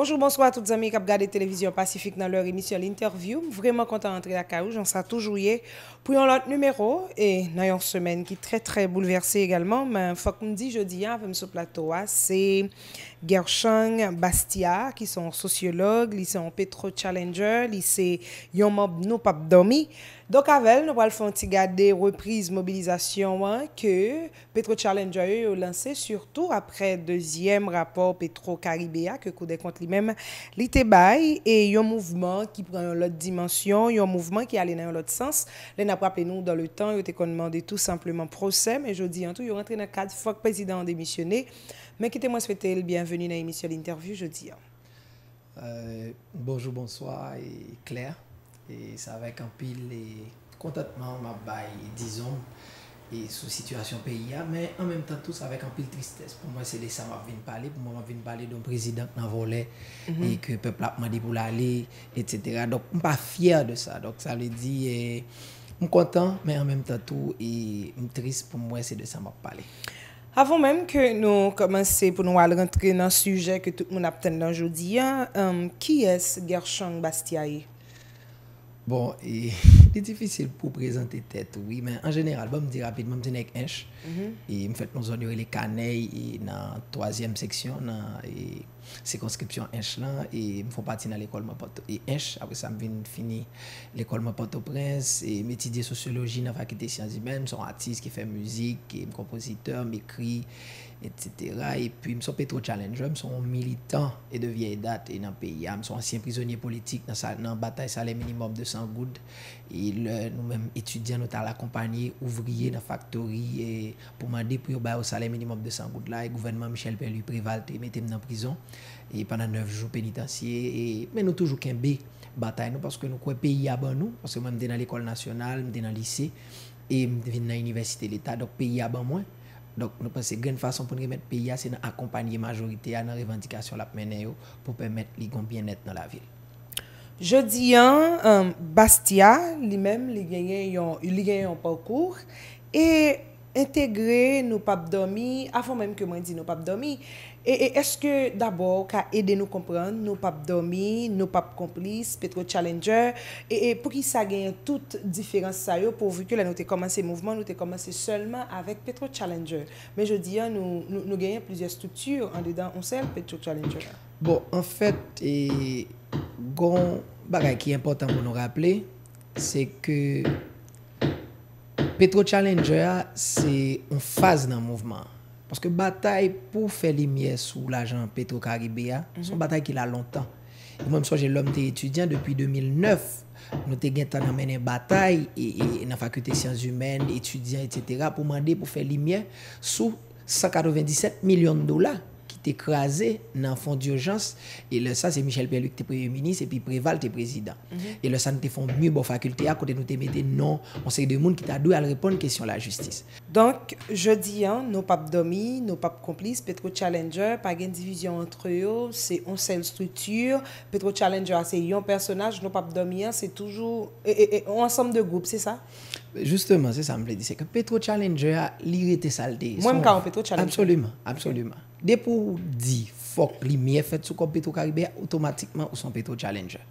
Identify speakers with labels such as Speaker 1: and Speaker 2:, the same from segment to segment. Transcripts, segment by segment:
Speaker 1: Bonjour, bonsoir à tous les amis qui ont regardé Télévision Pacifique dans leur émission L'Interview. Vraiment content d'entrer à Carouge, j'en sais toujours hier pour un autre numéro et dans une semaine qui est très très bouleversée également. Mais faut que me dit jeudi, hein, avec ce plateau, hein, c'est Gershan Bastia ki son sociolog, li se yon Petro Challenger, li se yon mob nou pap domi. Dok avèl nou walfon ti gade repriz mobilizasyon wan ke Petro Challenger yon lanse surtout apre dezyem rapor Petro Karibéa ke koude kont li mèm li te bay e yon mouvman ki pran yon lot dimensyon, yon mouvman ki alè nan yon lot sens. Lè nap wap lè nou dan le tan, yon te kon mande tout simplement prosèm e jodi an tou yon rentre nan kat fok prezident demisyonè. Mè kite mwen swetel, bienveni nan emisyon l'interview, je di an.
Speaker 2: Euh, bonjour, bonsoir, Claire, sa vek an pil, kontatman, mabay, dizon, sou situasyon peyi ya, mè an mèm tan tou sa vek an pil tristès. Pou mwen se de sa mab vin pale, pou mwen mab vin pale don prezident nan volè, e ke peplap madi pou l'ale, etc. Mpa fyer de sa, sa mhm. le di, mou kontan, mè an mèm tan tou, mou trist, pou mwen se de sa mab pale.
Speaker 1: Avon menm ke nou komanse pou nou al rentre nan suje ke tout moun apten nan jodi, ki euh, es Gershan Bastiae?
Speaker 2: Bon, e di difisil pou prezante tet, ouwi, men an general, ba m di rapid, ma m tinek enche, mhm. e m fèt nou zon yore le kanei e, nan toazyem seksyon, nan e, se konskripsyon enche lan, e m fò pati nan l'ekol ma pato, e enche, avè sa m vin fini l'ekol ma pato prens, e m etidye sociologi nan fakite siyansi men, son artiste ki fè müzik, ki m kompositeur, mi kri, et sètera, e pwi msò pè tro chalènjò, msò mwen militant e devyeye dat e nan peyi a, msò ansyen prizonye politik nan batay salè minimum de sangoud, e euh, nou mèm etudyan nou tal akompanyi, ouvriye nan faktori, e pou mwen depriyo bay ou salè minimum de sangoud la, e gouvenman Michel Pellu privalte, e metem nan prizon, e pwè nan 9 jou penitansye, e mwen nou toujou ken be batay nou, paske nou kwen peyi a ban nou, paske mwen mden nan ekol nasyonal, mden nan lise, e mwen devine nan universite l'Etat, dok peyi a ban mwen. Donk nou pa se gen fason pou nge met peya se nan akompanye majorite a nan revendikasyon la pmenen yo pou pwem met li gombyen net
Speaker 1: nan la vil. Je diyan um, Bastia li menm li genyen yon pokour e integre nou papdomi, a fon menm ke mwen di nou papdomi. E e eske dabor ka ede nou komprend nou pap Domi, nou pap Komplis, Petro Challenger E e pou ki sa genye tout diferans sa yo pou vi ke la nou te komanse mouvman, nou te komanse selman avèk Petro Challenger Men je di ya nou genye plizye stouture an de dan onsel Petro Challenger
Speaker 2: Bon, an fèt, e gon bagay ki important pou nou rapple, se ke Petro Challenger se un faz nan mouvman Paske batay pou fè limiè sou l'ajan Petro Caribea, mhm. sou batay ki la lontan. E mwen mswa jè lom te etudyan depi 2009, nou te gen tan amèn en batay, e, e, nan fakulte siyans humèn, etudyan, etc., pou mande pou fè limiè sou 197 milyon dola. t'ekrase nan fon di urjans e le sa se Michel Pellouk te preye minis e pi prevale te prezident. Mm-hmm. E le sa nou te fon mou bo fakulte a kote nou te mette non, on se de moun ki ta dou al repon kèsyon la justice.
Speaker 1: Donk, je di an, nou pap Domi, nou pap komplis, Petro Challenger, pa gen divizyon antre yo, se on sen strutur Petro Challenger se yon personaj nou pap Domi an, se toujou en ansam de goup, se sa?
Speaker 2: Justement, se sa mple di, se ke Petro Challenger li rete salde. Mwen ka an Petro Challenger? Absolument, absolument. De pou di, fok li miye fet sou kop Petro Karibè, otomatikman ou son Petro Challenger.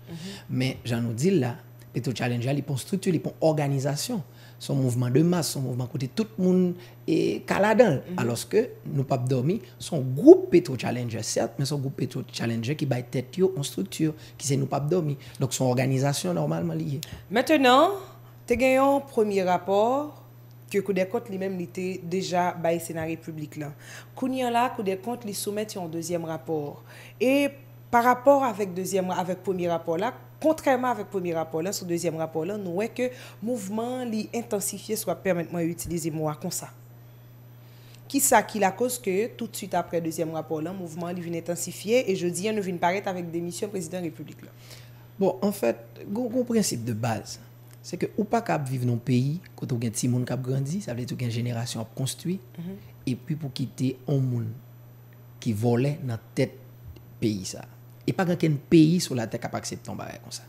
Speaker 2: Men, mhm. jan nou di la, Petro Challenger li pon struktur, li pon organizasyon, son mouvman de masse, son mouvman kote, tout moun kaladan. Mhm. Aloske, nou pap dormi, son group Petro Challenger, cert, men son group Petro Challenger ki bay tete yo, an struktur, ki se nou pap dormi. Donk, son organizasyon normalman li ye.
Speaker 1: Metenon... te gen yon promi rapor ke kou de kont li men li te deja baye senan republik lan. Koun yon la, kou de kont li soumet yon dezyen rapor. E par rapor avek dezyen, avek promi rapor la, kontreman avek promi rapor la, sou dezyen rapor la, nouwe ke mouvman li intensifiye swa permitman yu itilize mwa konsa. Ki sa ki la koske, tout süt apre dezyen rapor la, mouvman li vin intensifiye e jodi yon nou vin paret avek demisyon prezident republik lan.
Speaker 2: Bon, an fèt, goun prinsip de bazan, Se ke ou pa kap vive nou peyi... Kote ou gen timoun kap grandi... Sa vle tou gen jenerasyon ap konstuit... Mhm. E pi pou kite ou moun... Ki vole nan tet peyi sa... E pa gen ken peyi sou la tek ap akseptan bare kon sa...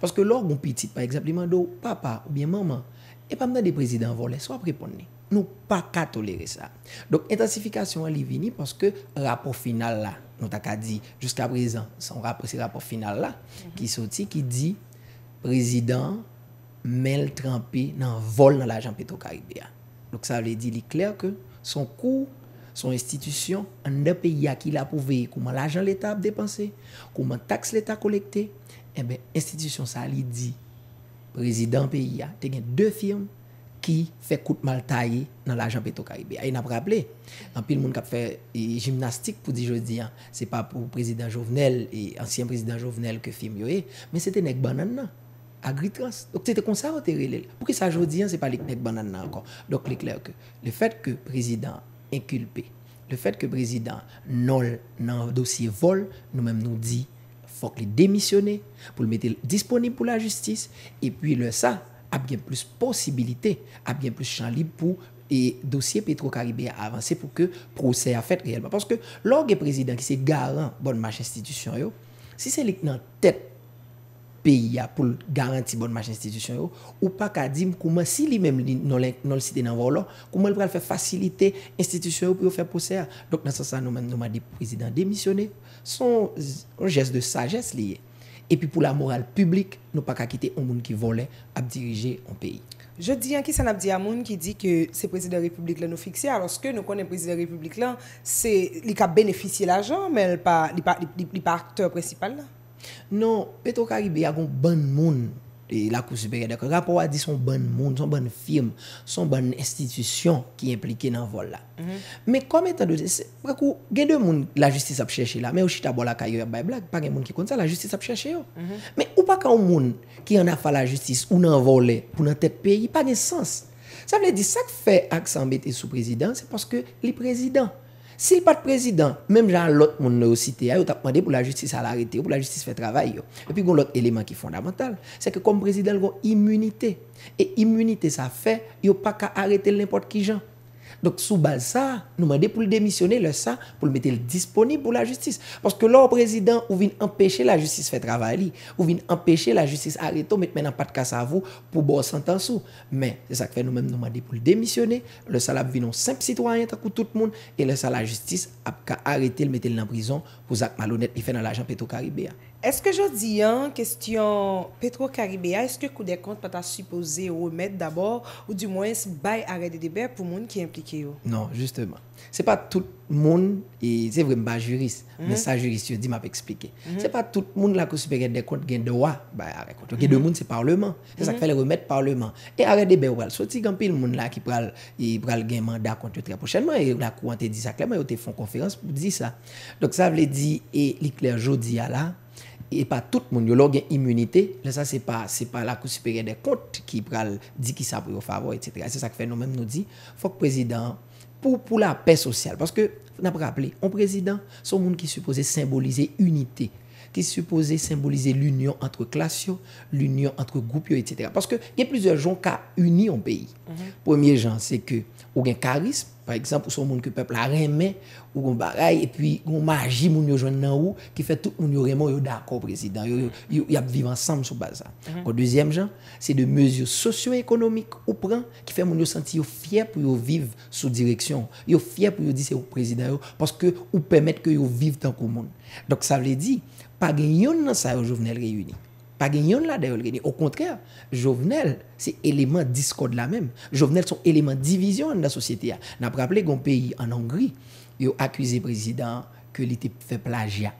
Speaker 2: Paske lor goun pi tit par eksepleman... Do papa ou bien maman... E pa mden de prezident vole... So ap reponne... Nou pa ka tolere sa... Dok intensifikasyon alivini... Paske rapor final la... Nou ta ka di... Juska prezant... Son rapor final la... Ki mhm. soti ki di... Prezident... mel trempi nan vol nan l'ajan peto Karibia. Lòk sa li di li kler ke son kou, son istitisyon, an ne pe ya ki la pou veyi kouman l'ajan l'Etat ap depanse, kouman taks l'Etat kolekte, ebe, eh istitisyon sa li di, prezident pe ya, te gen dè firme ki fe kout mal tayi nan l'ajan peto Karibia. E nap rapple, an pil moun kap fe jimnastik pou di jodi, se pa pou prezident jovenel e ansyen prezident jovenel ke firme yo e, men se te nek banan nan. a gri trans. Dok te te konservo te relèl. Pou ki sa jodi an, se pa liknek ban nan nan akon. Dok lik lèk, le fèt ke prezident enkulpe, le fèt ke prezident nol nan dosye vol, nou mèm nou di, fòk li demisyonè, pou l mette disponib pou la justis, epi lè sa, ap gen plus posibilite, ap gen plus chanlib pou e dosye Petro-Karibé avansè pou ke prousè a fèt reèlman. Paske lò gè prezident ki se garan bon match institisyon yo, si se lik nan tèt peyi ya pou garanti bon maj institisyon yo, ou pa ka dim kouman si li menm li nol non site nan vòlò, kouman li pral fè fasilite institisyon yo pou yo fè posè a. Dok nan sa sa nou menm nouman di prezident demisyonè, son jès de sajès li ye. E pi pou la moral publik, nou pa ka kite yon moun ki volè ap dirije yon peyi.
Speaker 1: Je di an ki san ap di yon moun ki di ke se prezident republik la nou fikse, aloske nou konen prezident republik la, se li ka benefisye la jan, men li pa akteur precipal la? Non, Petro Karibe ya goun bon moun E lakou sepere dekou Rappo wadi son bon moun,
Speaker 2: son bon firm Son bon institisyon ki implike nan vol la Me kom etan doze Mwakou gen de moun la justise ap cheshe la Me ou chita bola kayo ya bay blak Par gen moun ki konta la justise ap cheshe yo Me mm-hmm. ou pa kan moun ki yon a fa la justise Ou nan vol le pou nan tepe pe Yon pa gen sens Sa vle di sa k fe aksan bete sou prezident Se paske li prezident S'il pat prezident, mèm jan lot moun neu site a, yo ta pwande pou la justice a l'arete, pou la justice fè travay yo. E pi kon lot eleman ki fondamental, se ke kon prezident l'gon imunite. E imunite sa fè, yo pa ka arete l'impote ki jan. Donk sou bal sa, nou mande pou l demisyone, lè sa pou l mette l disponib pou la justis. Paske lor prezident ou vin empèche la justis fet ravali, ou vin empèche la justis areto met men an pat kas avou pou bon sentansou. Men, se sak fe nou mem nou mande pou l demisyone, lè sa la ap vinon semp sitwanyen takou tout moun, e lè sa la justis ap ka arete l mette l nan brison pou zak malonet li fè nan l ajan peto Karibé ya.
Speaker 1: Est-ce que je dis yon question Petro Caribea, est-ce que kou de kont pata suppose ou remet d'abord ou du mwen se bay arede de ber pou moun ki implike yo?
Speaker 2: Non, justement. Se pa tout moun, se vre mba jurist, mensaj jurist, yo di map explike. Se pa tout moun la kousi pe gen de kont gen de wa, bay arede de kont. Ok, de moun se parleman. Se sak fele remet parleman. E arede de ber wale. So ti gampi l moun la ki pral gen manda kont yo tra pochenman e la kou an te di sa klem, yo te fon konferans pou di sa. Dok sa vle di e likler jodi ya la e pa tout moun, yo lò gen immunite, le sa se pa la kousipere de kont ki pral di ki sa pou yo favo, et se sak fenomen nou di, fok prezident pou la pe sosyal, paske nan pou rappele, an prezident son moun ki suppose se simbolize unité. ki suppose symbolize l'union entre klas yo, l'union entre goup yo, etc. Parce que y a plusieurs gens ka uni yon peyi. Premier jan, c'est que ou gen karisme, par exemple ou son moun ki peple a reme, ou ou baraye, et puis ou magi moun yo jwenn nan ou, ki fè tout moun yo reme yo da akou prezident, yo y ap vive ansam sou baza. Kwa mm-hmm. deuxième jan, c'est de mesure socio-ekonomik ou pran ki fè moun yo senti yo fyer pou yo vive sou direksyon, yo fyer pou yo dise yo prezident yo, parce que ou pèmèd ke yo vive tan kou moun. Donc sa vle di, pa gen yon nan sa yo jovenel reyouni. Pa gen yon la deyo reyouni. Au kontrèr, jovenel, se eleman diskod la menm. Jovenel son eleman divizyon nan sosyete ya. Nan praple gon peyi an Hongri, yo akwize prezident ke li te fe plajia.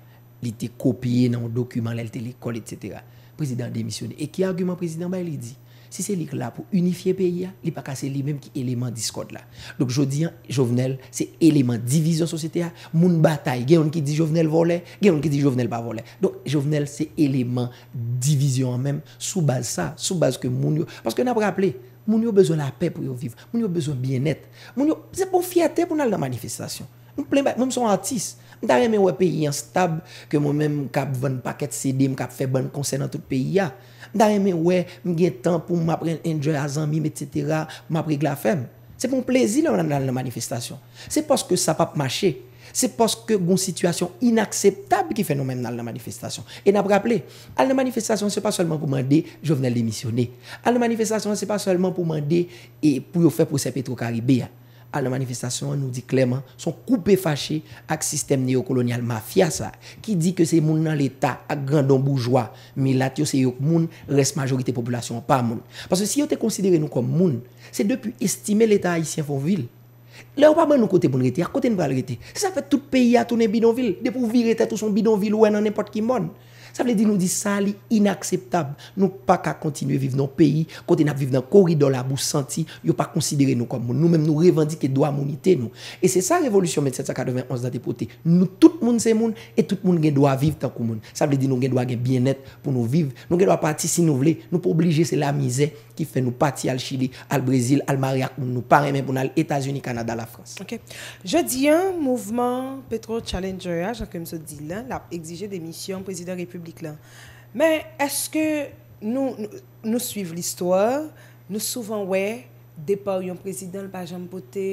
Speaker 2: Li te kopye nan w dokumen lèl telekol, etc. Prezident demisyon. E ki argumen prezident ba, li di? Si se lik la pou unifiye peyi a, li pa kase li mem ki eleman diskod la. Dok jodi an, jovenel, se eleman divizyon sosete a. Moun batay, gen yon ki di jovenel vole, gen yon ki di jovenel pa vole. Dok jovenel, se eleman divizyon an mem, soubaz sa, soubaz ke moun yo. Paske nan praple, moun yo bezon la pe pou yo viv, moun yo bezon bien et. Moun yo, se pou fiate pou nan la manifestasyon. Moun plen ba, moun son atis. Moun ta remen wè peyi an stab, ke moun men mou kap ven paket CD, moun kap fe ben konsen an tout peyi a. Nda reme we, mge tan pou m apren enjoy azan mim et setera, m apren glafem. Se pou m plezi nou men nan nan nan manifestasyon. Se poske sa pap mache, se poske goun situasyon inakseptab ki fe nou men nan nan manifestasyon. E nan praple, al nan manifestasyon se pa solman pou mande, jo vnen demisyone. Al nan manifestasyon se pa solman pou mande, e pou yo fe pou se petro karibé. al nan manifestasyon nou di kleman, son koupe fache ak sistem neokolonial mafya sa, ki di ke se moun nan l'Etat ak grandon boujwa, mi lat yo se yok moun, res majorite populasyon pa moun. Paske si yo te konsidere nou kom moun, se depu estime l'Etat haisyen fon vil. Le ou pa moun nou kote moun rete, ak kote moun rete. Se sa fè tout peyi atounen bidonvil, de pou virete tout son bidonvil ou en an epote ki moun. Ça veut dire nous dit ça, c'est inacceptable. Nous pas qu'à continuer à vivre dans le pays, quand à vivre dans le corridor, la bouche sentie, nous pas considérer nous comme nous-mêmes, nous revendiquer droit monité nous. Et c'est ça la révolution 1791 dans dépoté. Nous, tout le monde, c'est monde, et tout le monde doit vivre dans le monde. Ça veut dire nous doit bien-être pour nous vivre. Nous devons partir si nous voulons. Nous pas obliger c'est la misère qui fait nous partir au Chili, au Brésil, au Maria, nous parler même pour aller aux États-Unis, Canada, la France.
Speaker 1: OK. dis un mouvement Petro Challenger, hein, jacques dis Dylan, a exigé des missions président République Mè, eske nou nou suiv l'histoire, nou souvan wè depa yon prezident l pa jambote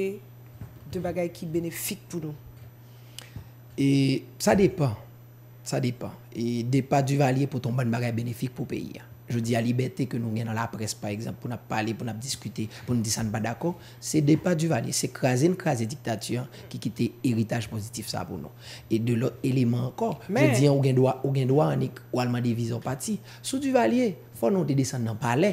Speaker 1: de bagay ki benefik pou nou?
Speaker 2: E sa depa, sa depa. E depa du valye pou ton ban bagay benefik pou peyi ya. Je di a liberté ke nou gen nan la pres par exemple pou nan pale, pou nan diskute, pou nan disan pa dako, se depa duvalye, se krasen krasen diktatiyan ki kite eritage pozitif sa pou nou. E de lor elemen anko, je di an ou gen doa, ou gen doa anik ou alman devizan pati. Sou duvalye, pou nou te disan nan pale,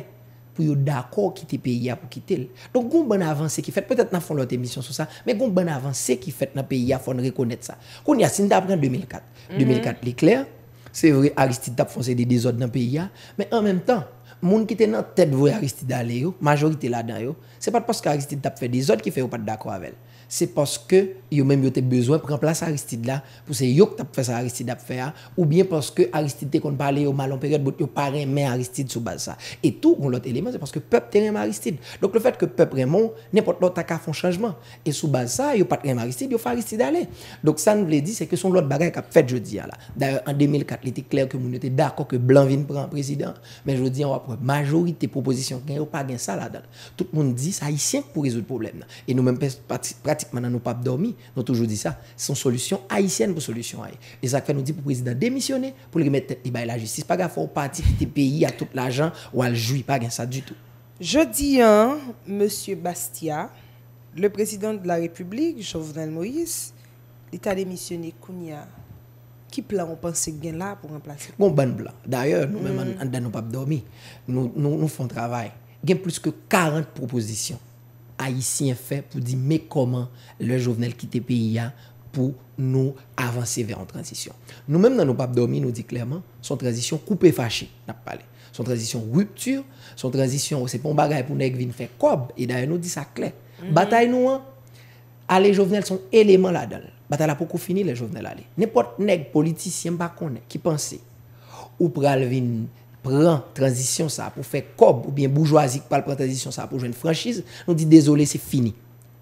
Speaker 2: pou yo dako kite piya pou kite l. Donk goun ban avanse ki fet, petet nan fon lote emisyon sou sa, men goun ban avanse ki fet nan piya fon rekonet sa. Koun yasin da apren 2004. 2004 li kler, Se vre Aristide tap fonser de dezod nan pe ya, men an menm tan, moun ki ten nan ted vre Aristide ale yo, majorite la dan yo, se pat pas ka Aristide tap fe dezod ki fe ou pat dako avel. c'est parce que yo mèm yo te besoin pren place Aristide la, pou se yo tap fè sa Aristide ap fè a, ou bien parce que Aristide te kon pa alè yo malon perèd bout yo pa remè Aristide sou base sa. Et tout, l'autre élément, c'est parce que peuple te remè Aristide. Donc le fait que peuple remè, n'importe l'autre a ka fè un changement. Et sou base sa, yo pat remè Aristide, yo fè Aristide alè. Donc sa nou lè di, c'est que son l'autre bagay kap fè je di a la. D'ailleurs, en 2004, l'été clair, l'été d'accord que Blanvin pren président, mais je di, an wapre majorité proposisyon kè, yo pa gen sa la dan. man an nou pap dormi, nou toujou di sa son solusyon ayisyen pou solusyon ay e sak fe nou di pou prezident demisyone pou li remet li bay la justice pa gafo ou pati ki te peyi a tout la jan ou aljoui pa gen sa du tout
Speaker 1: Je di an, M. Bastia le prezident de la republik Jovenel Moïse li ta demisyone kounia ki plan ou panse gen la pou remplase? Gon ban
Speaker 2: plan, daye nou men mm. an dan nou pap dormi nou fon travay gen plus ke 40 proposisyon ayisyen fe pou di me koman le jovenel ki te piya pou nou avanse ve an transisyon. Nou menm nan nou pap Domi nou di klerman son transisyon koupe fache, nap pale. Son transisyon ruptur, son transisyon ou se pon bagay pou neg vin fe kob e daye nou di sa kler. Batay nou an, ale jovenel son eleman la dal. Batal apoko fini le jovenel ale. Nepot neg politisyen bakone ki pense ou pral vin pran tranzisyon sa pou fè kob, ou bien bourgeoisik pal pran tranzisyon sa pou jwen franchise, nou di, dézolé, sè fini.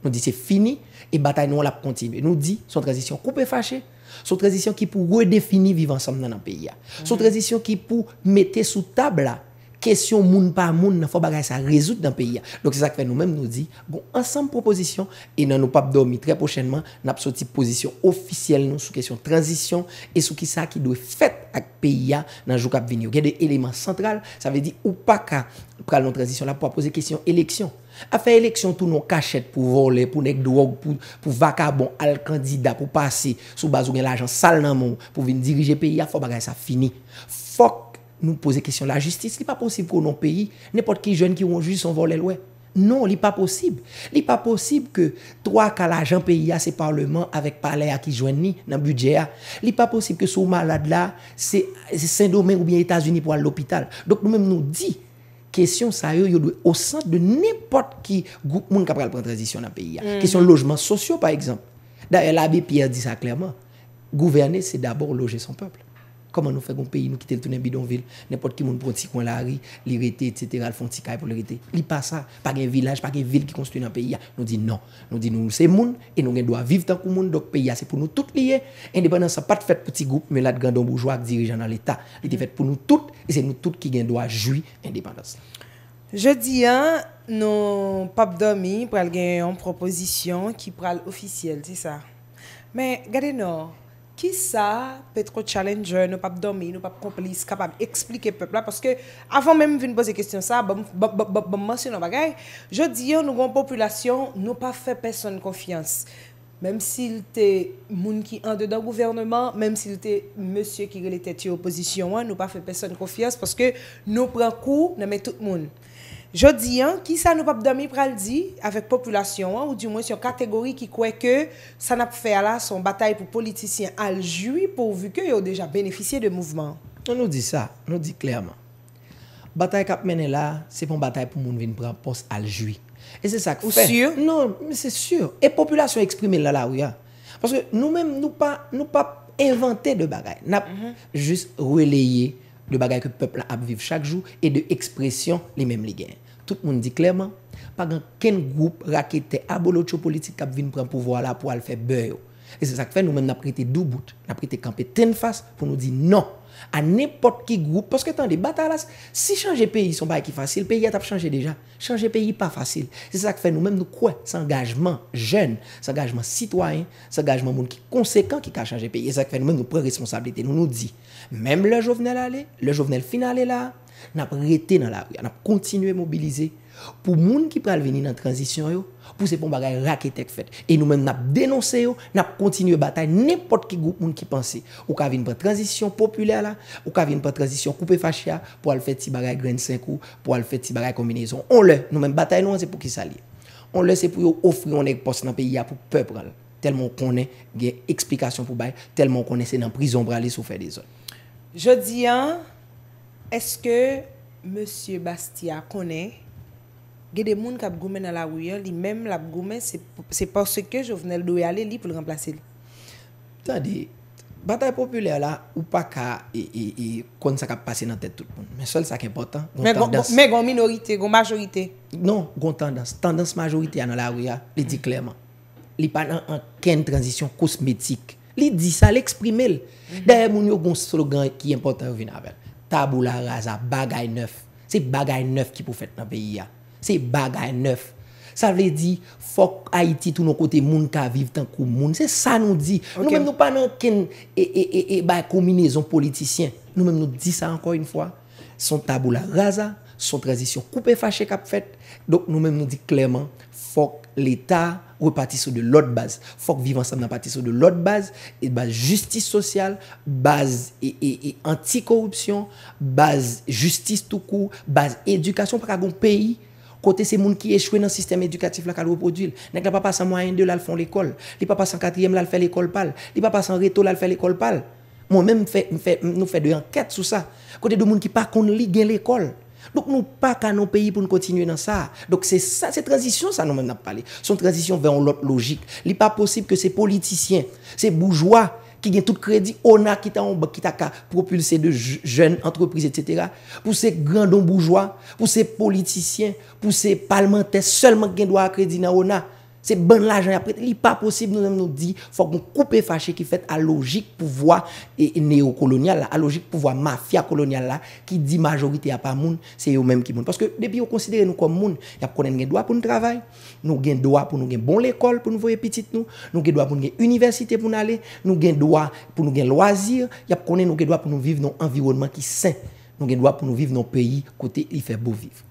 Speaker 2: Nou di, sè fini, e batay nou wala pou kontibye. Nou di, son tranzisyon koupe fache, son tranzisyon ki pou gwe defini vivansam nan an peya. Son mhm. tranzisyon ki pou mette sou tabla, Kesyon moun pa moun nan fò bagay sa rezout nan peyi ya. Donk se sa kwe nou menm nou di, goun ansanm proposisyon, e nan nou pap domi tre pochenman, nan ap soti posisyon ofisyel nou sou kesyon transisyon, e sou ki sa ki dwe fèt ak peyi ya nan jou kap vini. Ou gen de eleman sentral, sa ve di ou pa ka pral nan transisyon la pou ap pose kesyon eleksyon. A fe eleksyon tou nou kachet pou vole, pou nek drog, pou vaka bon al kandida, pou pase sou bazou gen la ajan sal nan moun, pou vin dirije peyi ya, fò bagay sa fini. Fok! Nou pose kisyon la jistis. Li pa posib konon peyi, nepot ki jwen ki yon juj son vo le lwe. Non, li pa posib. Li pa posib ke toa kal ajan peyi a se parleman avek pale a ki jwen ni nan budje a. Li pa posib ke sou malade la se sen domen ou bien Etats-Unis pou al l'opital. Dok nou menm nou di kisyon sa yo yo dwe o san de nepot ki moun kapral pren tradisyon nan peyi a. Kisyon lojman sosyo par ekzamp. Da e la bi piye di sa klerman. Gouverne se dabor loje son peple. Koman nou fè goun peyi nou kitel tounen bidon vil? Nèpot ki moun pronti kwen la ri, li rete, etc. Al fonti kay pou li rete. Li pa sa, pa gen vilaj, pa gen vil ki konstitu nan peyi ya. Nou di nan. Nou di nou se moun, e nou gen do a viv tan kou moun. Dok peyi ya, se pou nou tout liye. Indepandansan pat fèt pou ti goup, mè la de grandon boujouak dirijan nan l'Etat. Li te fèt pou nou tout, e se nou tout ki gen do a jwi indepandansan.
Speaker 1: Je di an, nou pap Domi pral gen yon proposisyon ki pral ofisyel, ti sa. Mè, gade nou... Ki sa pe tro challenger, nou pap domi, nou pap komplis, kapab eksplike pepla, poske avon menm vin pose kestyon sa, bop bop bop, bop monsyon an bagay, jodi yo nou ron populasyon nou pa fe peson konfians, menm sil te moun ki ande dan gouvernement, menm sil te monsye ki rele tete yo oposisyon an, nou pa fe peson konfians, poske nou pran kou nan men tout moun. Jodi an, ki sa nou pap dami pral di avèk populasyon an, ou di mwen yon kategori ki kwe ke san ap fè ala son batay pou politisyen aljoui pou vu ke yo deja beneficye de mouvment. On
Speaker 2: nou di sa, on nou di klerman. Batay kap menen la, se pon batay pou moun vin pral pos aljoui. Ou sè sè non, sè. E populasyon eksprime lala ou ya. Paske nou mèm nou pap inventè de bagay. Nap mm-hmm. jist releye de bagay ke peplan ap viv chak jou et de ekspresyon li mèm li gen. Tout moun di klerman, pa gen ken goup rakete abolo tcho politik kap vin pran pouvo ala pou al fe beyo. E se sak fe nou men naprete dou bout, naprete kampe ten fas pou nou di nan. An nepot ki goup, poske tan de batalas, si chanje peyi son bay ki fasil, peyi atap chanje deja, chanje peyi pa fasil. Se sak fe nou men nou kwen, sa engajman jen, sa engajman sitwayen, sa engajman moun ki konsekant ki ka chanje peyi. E sak fe nou men nou pre responsabilite. Nou nou di, menm le jovenel ale, le jovenel final ele la, nap rete nan la vya, nap kontinue mobilize pou moun ki pral veni nan tranzisyon yo pou se pon bagay raketek fet e nou men nap denonse yo nap kontinue batay nipot ki goup moun ki panse ou ka veni pran tranzisyon populer la ou ka veni pran tranzisyon koupe fachia pou al fet si bagay grense kou pou al fet si bagay kombinezon on le, nou men batay nou an se pou ki sali on le se pou yo ofri onek pos nan peyi ya pou pepran telman konen gen eksplikasyon pou bay telman konen se nan prison brale sou fey de zon
Speaker 1: je di an Est-ce que monsieur Bastia konen ge de moun kap gome nan la ouya, li menm la gome, se por se ke jovenel doye ale li pou l'remplase li? Tande,
Speaker 2: batae popüler la ou pa ka e, e, e, konen sa kap pase nan tete tout moun. Men sol sa ki important. Men
Speaker 1: kon minorite, kon majorite.
Speaker 2: Non, kon tendans. Tandans majorite an nan la ouya, li di klerman. Li panan an ken transisyon kosmetik. Li di sa, li eksprime l. Mhm. Deye moun yo kon slogan ki important vinavel. tabou la raza, bagay neuf. Se bagay neuf ki pou fèt nan beyi ya. Se bagay neuf. Sa vle di, fok Haiti tou nou kote moun ka viv tan kou moun. Se sa nou di. Nou men nou pa nan ken e, e, e, e bay kominezon politisyen. Nou men nou di sa anko yon fwa. Son tabou la raza, son tradisyon koupe fache kap fet, don nou men nou di klerman, fok l'Etat repati sou de l'ot base, fok vivansam nan pati sou de l'ot base, e base justice sosyal, base anti-korruption, base justice tou kou, base edukasyon, pak a goun peyi, kote se moun ki echwe nan sistem edukatif la kal wopo d'il, nek la pa pa san mwanyen de la l'fon l'ekol, li pa pa san katriyem la l'fe l'ekol pal, li pa pa san reto la l'fe l'ekol pal, moun men nou fe de anket sou sa, kote de moun ki pak kon li gen l'ekol, Donk nou pa kanon peyi pou nou kontinue nan sa. Donk se sa, se transisyon sa nan men nan pale. Son transisyon veyon lot logik. Li pa posib ke se politisyen, se boujwa, ki gen tout kredi, ona ki ta onba, ki ta ka propulse de jen, entreprise, etc. Pou se grandon boujwa, pou se politisyen, pou se palmentè, selman gen do a kredi nan ona, Se ban l'ajan ya prit, li pa posib nou zem nou di fok moun koupe fache ki fet a logik pouvoi neokolonial la, a logik pouvoi mafya kolonial la ki di majorite ya pa moun, se yo menm ki moun. Paske depi yo konsidere nou kom moun, yap konen gen doa pou nou travay, nou gen doa pou nou gen bon l'ekol pou nou voye pitit nou, nou gen doa pou nou gen universite pou nou ale, nou gen doa pou nou gen loazir, yap konen nou gen doa pou nou viv nou environman ki sen, nou gen doa pou nou viv nou peyi kote li febo viv.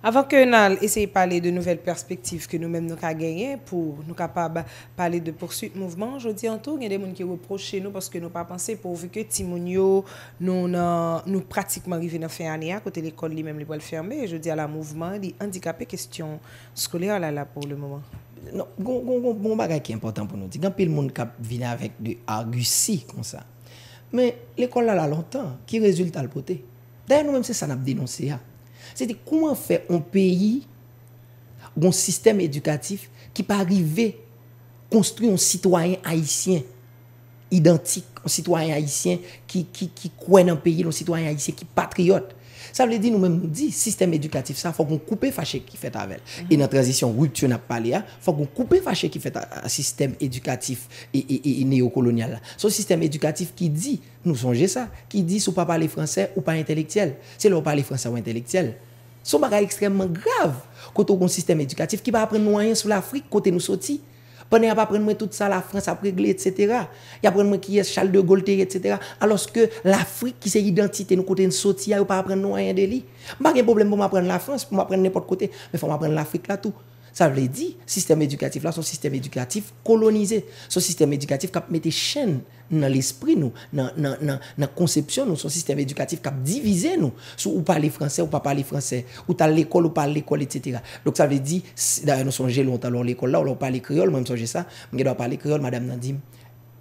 Speaker 1: Avan ke nan esaye pale de nouvel perspektif ke nou men nou ka genye pou nou kapab pale de porsuit mouvman jodi an tou gen de moun ki woproche nou paske nou pa panse pou vi ke timoun yo nou pratikman rive nan fey ane ya kote l'ekol li men li wale ferme jodi an la mouvman li handi kape kestyon skole ala la pou le mouman
Speaker 2: non, Gon bagay ki important pou nou gen pil moun kap vina vek du agusi kon sa men l'ekol ala lontan ki rezult al pote dayan nou men se san ap dinonsi ya Se di kouman fe un peyi ou un sistem edukatif ki pa arrive konstru yon sitwayen haisyen identik, yon sitwayen haisyen ki kwen an peyi, yon sitwayen haisyen ki patriote. Sa vle di nou men mou di, sistem edukatif sa, fa kon koupe fache ki fet avel. E nan tranzisyon wout yon ap pale a, fa kon koupe fache ki fet a sistem edukatif e neokolonial. So sistem edukatif ki di, nou sonje sa, ki di sou pa pale franse ou pa intelektiyel. Se lou pale franse ou intelektiyel. Son bagay ekstremman grav kote ou kon sistem edukatif ki pa apren nou an yon sou l'Afrique kote nou soti. Pwene ap apren mwen tout sa la France ap regle et cetera. Ya apren mwen ki yes Chaldeau, Golterie et cetera. Aloske l'Afrique ki se identite nou kote nou soti a ou pa apren nou an yon deli. Mba gen problem pou mwen apren la France pou mwen apren nipot kote. Me fwa mwen apren l'Afrique la tou. Sa vle di, sistem edukatif la, son sistem edukatif kolonize. Son sistem edukatif kap mette chen nan l'esprit nou, nan konsepsyon nou, son sistem edukatif kap divize nou, sou ou pale franse, ou pa pale franse, ou tal l'ekol, ou pale l'ekol, etc. Dok sa vle di, da yon sonje lou, ou tal l'on l'ekol la, ou l'on pale kriol, mwen msonje sa, mwen gèdwa pale kriol, madame nan di,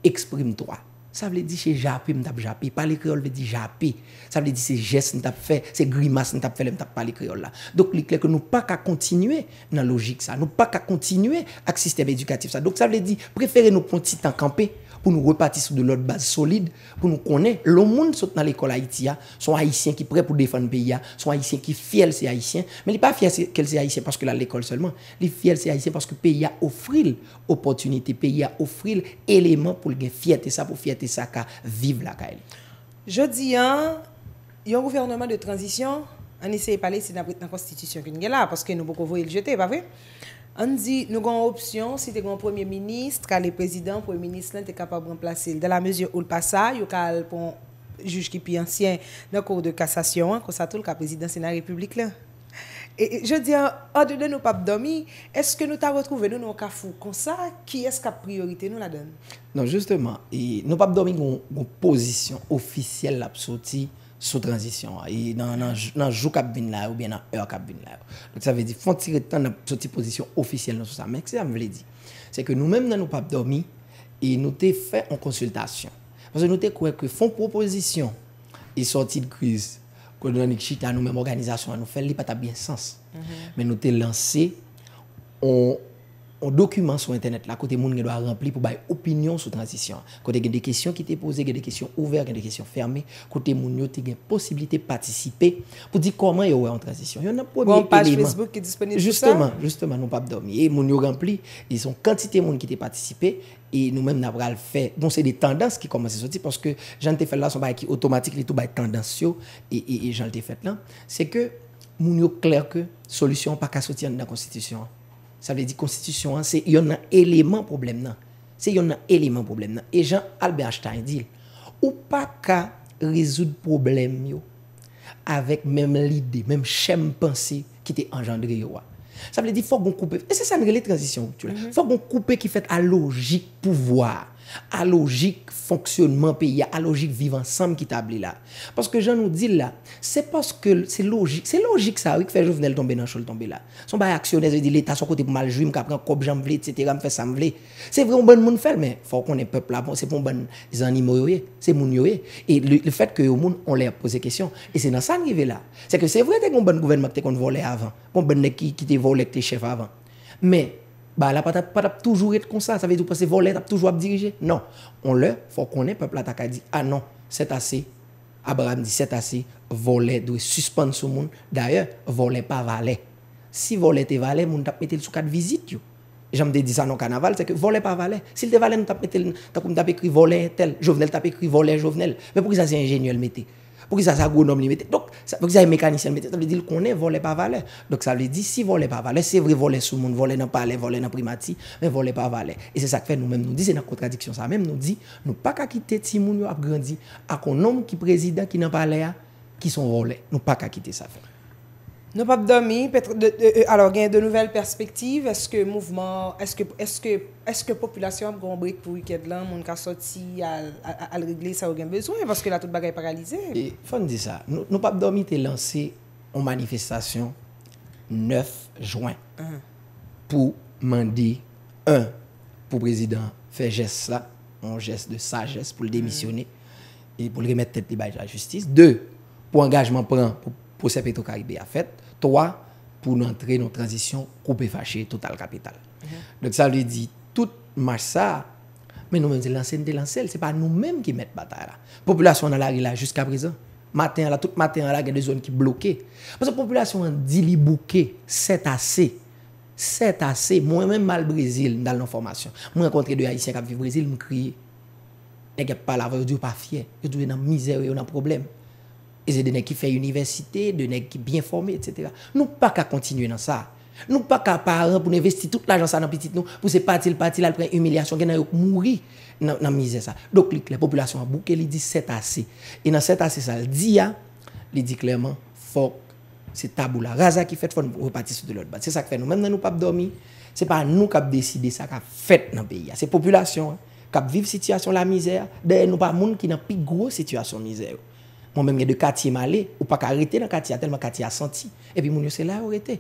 Speaker 2: eksprime toa. Sa vle di che japi mtap japi Pali kriol vle di japi Sa vle di se jes mtap fe Se grimas mtap fe Mtap pali kriol la Dok li klek nou pa ka kontinue Nan logik sa Nou pa ka kontinue Ak sistem edukatif sa Dok sa vle di Prefere nou pon titan kampe pou nou repati sou de lòt base solide, pou nou konè. Lò moun sot nan l'ekol Haiti ya, son Haitien ki prè pou defan peyi ya, son Haitien ki fiel se Haitien, men li pa fiel se kel se Haitien paske la l'ekol selman, li fiel se Haitien paske peyi ya ofri l'opportunité, peyi ya ofri l'élément pou l'gen fiette sa, pou fiette sa ka vive la ka el.
Speaker 1: Je di an, yon gouvernement de transition, an ese pale se nan prit nan konstitisyon ki nge la, paske nou pou kovoye l'jetè, pa vre? an di nou gwen opsyon si te gwen premier ministre ka le prezident premier ministre lan te kapabon plase. Dal la mezyon ou l'pasa, yo ka al pon juj ki pi ansyen nan kou de kassasyon, konsa tou l ka prezident sè nan republik lan. Je di an, ade de nou pap Domi, eske nou ta retrouve nou nou kafou konsa, ki eska priorite nou la den?
Speaker 2: Non, justeman, nou pap Domi gwen posisyon ofisyel la psoti sou tranjisyon, nan jou kab bin la, ou bien nan eur kab bin la. Fon tire tan nan soti pozisyon ofisyel nan sou sa. Mèk, sè a mwen lè di, sè ke nou mèm nan nou pap dormi, nou te fè an konsultasyon. Fon proposisyon, e soti d'kriz, kon nan ik chita nou mèm organizasyon, nou fè li pata bie sens. Mè nou te lansè, ou, On dokumen sou internet la, kote moun gen do a rempli pou baye opinyon sou transisyon. Kote gen de kesyon ki te pose, gen de kesyon ouver, gen de kesyon ferme. Kote moun yo te gen posibilite patisipe pou di koman yo wè an transisyon. Yon nan pwoye gen de man. Ou an page Facebook
Speaker 1: ki disponye sou sa? Justeman,
Speaker 2: justeman, nou pap domi. E moun yo rempli, yon son kantite moun ki te patisipe, e nou menm nan pral fe, don se de tendans ki koman se soti, pwoske jan te fet la son baye ki otomatik li tou baye tendans yo, e jan te fet la, se ke moun yo kler ke solisyon pa ka soti an nan konstisyon an. Sa vle di konstitisyon an, se yon nan eleman problem nan. Se yon nan eleman problem nan. E Jean Albert Einstein di, ou pa ka rezoud problem yo, avek mem lide, mem chem pense, ki te engendri yo wa. Sa vle di, fok bon koupe, e se sa mre le transition ou tu la, mm-hmm. fok bon koupe ki fèt a logik pouvoi, A logik fonksyonman pe ya, a logik vivan sanm ki tabli la. Paske jan nou di la, se paske se logik sa wik fejou vnen l tombe nan chou l tombe la. Son ba a aksyonèz, wè di l etasyon kote pou maljoum, kapkan kop jan m vle, tsetera m fe sanm vle. Se vre ou mwen moun fel, men, fò konen pepla, se pou mwen zanimoyoye, se moun yoye. E le fèt ke ou moun, on lè a pose kesyon, e se nan san grive la. Se ke se vre te kon mwen gouvenman te kon volè avan, kon mwen ne ki te volè te chef avan. Men. Ba la pa tap toujou et kon sa, sa ve di ou pa se volè tap toujou ap dirije. Non, on lè, fò konè, pèp la tak a di, anon, setase, abram di setase, volè dwe suspensou moun. Daye, volè pa valè. Si volè te valè, moun tap mette sou kat vizit yo. Jamde di sa nan kanaval, se ke volè pa valè. Si te valè, nou tap mette, tak ou nou tap ekri volè tel, jovenel tap ekri volè jovenel. Mè pou ki sa se enjenyol mette. pou ki sa sa gro nom li mette, pou ki sa yon mekanisyen mette, sa li di l konen vole pa vale, dok sa li di si vole pa vale, se vre vole sou moun, vole nan pale, vole nan primati, men vole pa vale, e se sa kfe nou menm nou di, se nan kontradiksyon sa menm nou di, nou pa kakite ti moun yo ap grandi, akon nom ki prezident ki nan pale a, ki son vole, nou pa kakite sa fe.
Speaker 1: Nou pape Domi, euh, alors gen de nouvel perspektiv, eske mouvment, eske populasyon bon brek pou ykèd lan, moun ka soti al regle, sa ou gen bezwen, paske la tout bagay paralize? Fon di
Speaker 2: sa, nou pape Domi te lansi ou manifestasyon 9 juan pou mandi, un, pou prezident fe jes la, ou jes de sa jes pou l demisyone, pou l remet tepe di bagay la justise. De, pou engajman pran, pou pou sepe to karibè a fèt, towa pou nou antre nou transisyon koupe faché total kapital. Mhm. Donk sa lè di, tout mâche sa, mè nou mèm zè lansè, nè tè lansè, lè se pa nou mèm ki mèt batal la. Populasyon nan lè gè la jousk apresan, maten la, tout maten la, gè de zon ki bloke. Mè sa populasyon an dili bouke, set asè, set asè, mè mèm mal Brésil dal nou formasyon. Mè mèm kontre de a y siak apvi Brésil, mè kri, e gè palavè, ou di ou pa fye, ou di ou nan mizè, ou nan probleme E zè denè ki fè yoniversite, denè ki byen formé, etc. Nou pa ka kontinue nan sa. Nou pa ka paran pou ne vesti tout l'ajansan nan petit nou, pou se pati l'pati lal pre yon humilyasyon gen nan yon mouri nan mizè sa. Dok li k la populasyon an bouke li di set ase. E nan set ase sa l'diya, li di klerman, fok se tabou la raza ki fèt fòn repati sou de l'od bat. Se sa k fè nou. Mèm nan nou pap domi, se pa nou kap deside sa kap fèt nan beya. Se populasyon kap viv situasyon la mizè, dey nou pa moun ki nan pi gwo situasyon mizè ou. Mwen mèm yè de katiye male, ou pa karete nan katiye, telman katiye a senti. Epi moun yose la yorete.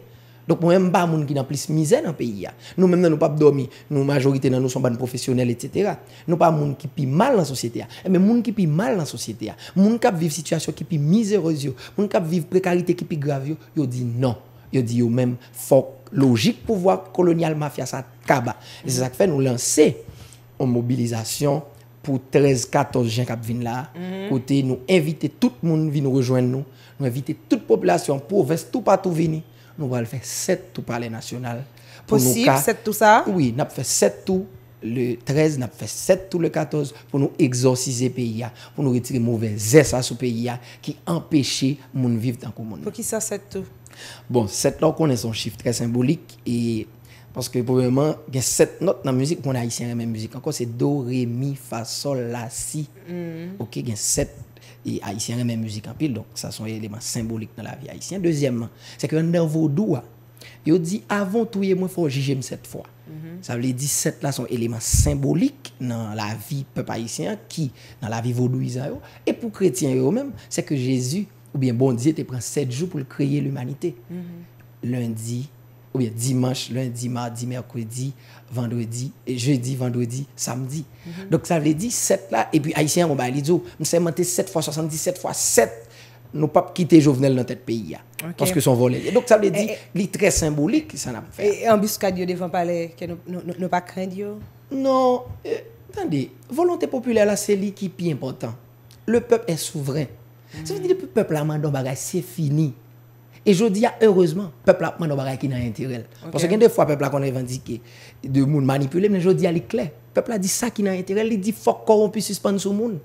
Speaker 2: Dok mwen mba moun ki nan plis mizè nan peyi ya. Nou mèm nan nou pa pdomi, nou majorite nan nou son ban profesyonel, etc. Nou pa moun ki pi mal nan sosyete ya. Emen moun ki pi mal nan sosyete ya. Moun kap viv situasyon ki pi mizerozyo. Moun kap viv prekarite ki pi gravyo. Yo di nan. Yo di yo mèm fok logik pou vwa kolonial mafya sa kaba. Ese sak fe nou lansè an mobilizasyon. pou 13-14 jen kap vin la, mhm. kote nou invite tout moun vin nou rejoin nou, nou invite tout poplasyon pou ouves tout patou vini, nou wale fè 7 tou pale nasyonal.
Speaker 1: Posib, 7
Speaker 2: tou sa? Oui, nap fè 7 tou le 13, nap fè 7 tou le 14, pou nou exorcize peyi ya, pou nou ritire mouve zè sa sou peyi ya, ki empèche moun viv dan kou moun.
Speaker 1: Fè ki sa 7 tou?
Speaker 2: Bon, 7 lò konè son chif trè symbolik, e... Parce que probablement, il y a sept notes dans la musique qu'on aïtien remè mè musique. Encore, c'est do, ré, mi, fa, sol, la, si. Mm. Ok, il y a sept, et aïtien remè mè musique en pile, donc ça son élément symbolique dans la vie aïtienne. Deuxièmement, c'est qu'il y a un nervo doua. Il y a dit, avant tout, il y a moins fort, j'y j'aime sept fois. Mm-hmm. Ça voulait dire, sept, là, son élément symbolique dans la vie peuple aïtienne qui, dans la vie vaudou, il y a eu. Et pour chrétien, il y a eu même, c'est que Jésus, ou bien, bon, on disait, il prend sept jours pour le créer ou bien dimanche, lundi, mardi, mercredi, vendredi, jeudi, vendredi, samedi. Mhm. Donc ça veut dire 7 là, et puis Haïtien, on va dire, je monté 7 fois 77 fois 7, nous pas quitter Jovenel dans notre pays. Hein, parce que son volé. Donc ça veut dire, il est très symbolique, ça n'a pas fait.
Speaker 1: Et en devant palais, que nous ne pas craindre Non, euh,
Speaker 2: attendez, volonté populaire là, c'est lui qui est plus important. Le peuple est souverain. Ça veut dire que le peuple a c'est fini. Et je dis, heureusement, le peuple a dit des choses qui n'ont intérêt. Parce que des fois, le peuple a revendiqué de monde manipulé, mais je dis, il clair. Le peuple a dit ça qui n'a intérêt. Il dit, faut corrompre suspendre ce monde.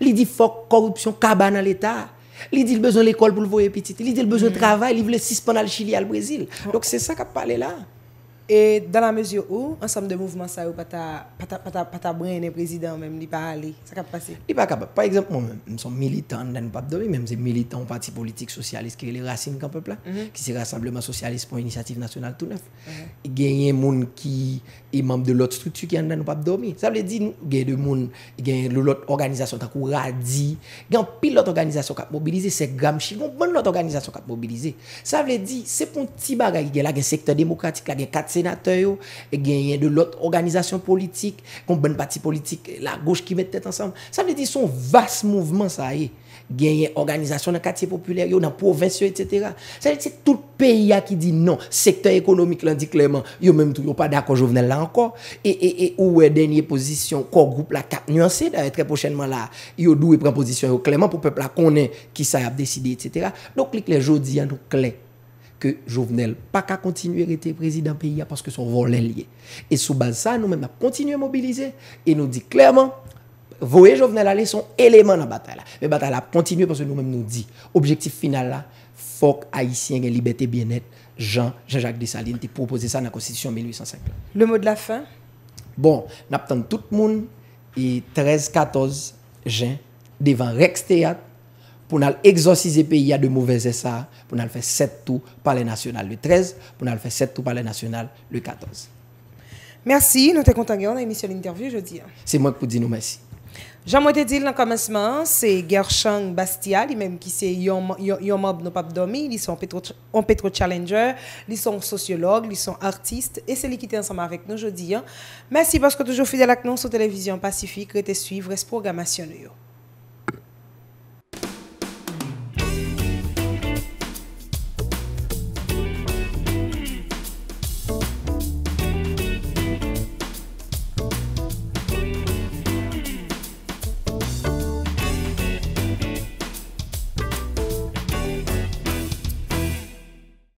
Speaker 2: Il dit, faut corruption cabane à l'État. Il dit, il besoin de l'école
Speaker 1: pour le voir petit. Il dit, il besoin de mm. travail. Il voulait suspendre le Chili, et le Brésil. Oh. Donc c'est ça qu'a parlé là. E dan la mezyo ou, ansam de mouvman sa ou pata brène prezident mèm li pa hali, sa kap pase?
Speaker 2: Li pa kap pase. Par exemple, mèm son militant nan pap do mi, mèm se militant ou parti politik sosyalist ki li raseen kapepla, mhm. ki se rassembleman sosyalist pou inisiativ nasyonal tout nef. Mhm. E genye moun ki e mèm de lot stoutu ki an nan pap do mi. Sa vle di, genye de moun, genye lot organizasyon takou radi, genye pil lot organizasyon kap mobilize, se gam chikon, bon lot organizasyon kap mobilize. Sa vle di, natè yo, genyen de lot organizasyon politik, kon ben pati politik, la goche ki met tèt ansam. Sa ne di son vas mouvman sa ye. Genyen organizasyon nan katye populè, yo nan provensyon, etc. Sa ne di tout pey ya ki di non. Sektè ekonomik lan di klèman, yo mèm tou yo pa dè akonjou vnen la ankon. E ou wè denye pozisyon, kongroup la kap nyansè, da wè trè pochènman la yo dou e pren pozisyon yo klèman pou peplak konen ki sa yap desidè, etc. Non klèk le jodi an nou klèk. ke Jouvenel pa ka kontinuer ete prezident piya paske son volen liye. E soubaz sa, nou men ap kontinuer mobilize e nou di klerman, vouye Jouvenel ale son eleman nan Batala. Men Batala kontinuer paske nou men nou di. Objektif final la, fok haisyen gen Liberté Bien-être, Jean-Jacques Dessalines, ti propose sa nan Konstitution 1805 la.
Speaker 1: Le mot de la fin?
Speaker 2: Bon, nap tan tout moun, e 13-14 jen, devan Rex Théat, pour nous exorciser pays à de mauvais essais, pour nous faire 7 tours par les nationales le 13, pour nous faire 7 tours par les nationales le 14.
Speaker 1: Merci, nous te contactons dans l'émission l'interview jeudi.
Speaker 2: C'est moi qui vous dis nous merci.
Speaker 1: Jean te dire dans le commencement, c'est Gershang Bastia, lui-même qui c'est un Mob de nos Domi, ils sont pétro, un challenger, ils sont sociologues, ils sont artistes, et c'est lui qui est ensemble avec nous jeudi. Hein. Merci parce que toujours fidèle à nous sur Télévision Pacifique, et te suivre cette programmation.